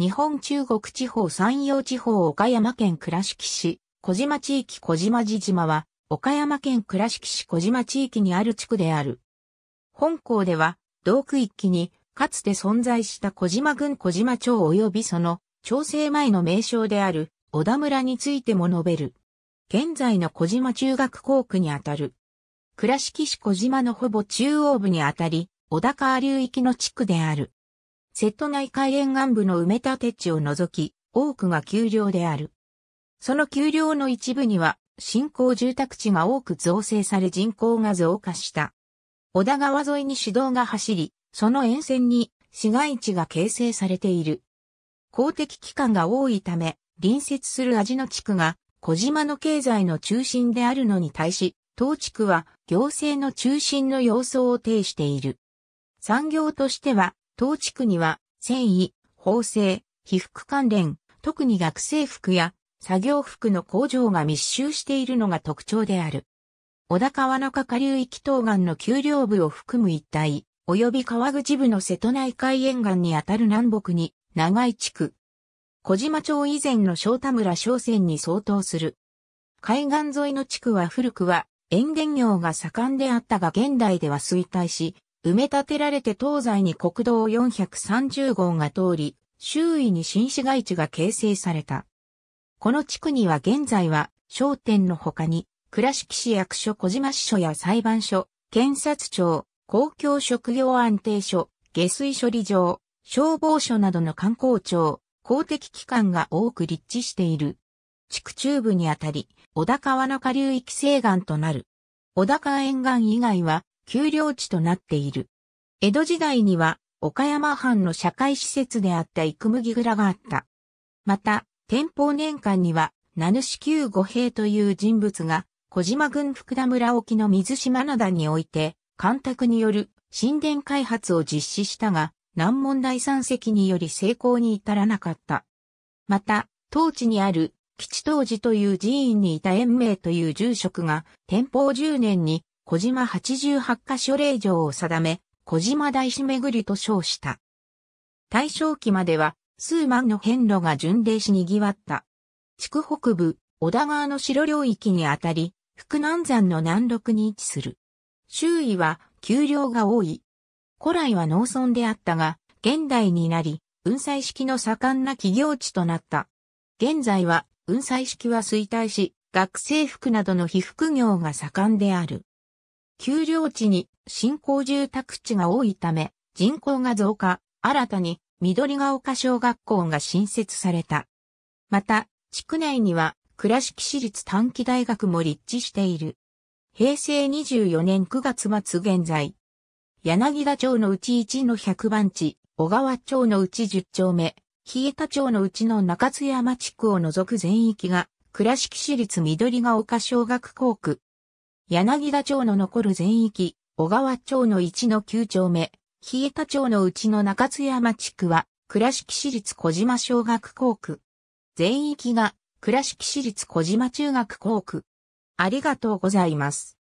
日本中国地方山陽地方岡山県倉敷市、小島地域小島地島は、岡山県倉敷市小島地域にある地区である。本校では、同区域に、かつて存在した小島郡小島町及びその、調整前の名称である、小田村についても述べる。現在の小島中学校区にあたる。倉敷市小島のほぼ中央部にあたり、小高流域の地区である。瀬戸内海沿岸部の埋め立て地を除き、多くが丘陵である。その丘陵の一部には、新興住宅地が多く造成され人口が増加した。小田川沿いに市道が走り、その沿線に市街地が形成されている。公的機関が多いため、隣接する味の地区が小島の経済の中心であるのに対し、当地区は行政の中心の様相を呈している。産業としては当地区には、繊維、縫製、被服関連、特に学生服や作業服の工場が密集しているのが特徴である。小田川の下流域東岸の丘陵部を含む一帯、及び川口部の瀬戸内海沿岸にあたる南北に、長い地区。小島町以前の翔田村商船に相当する。海岸沿いの地区は古くは、塩芸業が盛んであったが現代では衰退し、埋め立てられて東西に国道430号が通り、周囲に新市街地が形成された。この地区には現在は商店の他に、倉敷市役所小島支所や裁判所、検察庁、公共職業安定所、下水処理場、消防署などの観光庁、公的機関が多く立地している。地区中部にあたり、小田川の下流域西岸となる。小田川沿岸以外は、丘陵地となっている。江戸時代には岡山藩の社会施設であった幾麦蔵があった。また、天保年間には、名主旧五平という人物が、小島郡福田村沖の水島灘において、干拓による神殿開発を実施したが、難問第三席により成功に至らなかった。また、当地にある吉東寺という寺院にいた延命という住職が、天保10年に小島88箇所令場を定め、小島大師巡りと称した。大正期までは数万の遍路が巡礼し賑わった。地区北部、小田川の城領域にあたり、福南山の南麓に位置する。周囲は丘陵が多い。古来は農村であったが、現代になり、雲彩式の盛んな企業地となった。現在は、雲彩式は衰退し、学生服などの被服業が盛んである。丘陵地に新興住宅地が多いため、人口が増加、新たに緑が丘小学校が新設された。また、地区内には倉敷市立短期大学も立地している。平成24年9月末現在、柳田町のうち1の100番地、小川町のうち10丁目、日枝町のうちの中津山地区を除く全域が、倉敷市立緑が丘小学校区、柳田町の残る全域、小川町の1の9丁目、日枝町のうちの中津山地区は、倉敷市立小島小学校区。全域が、倉敷市立小島中学校区。ありがとうございます。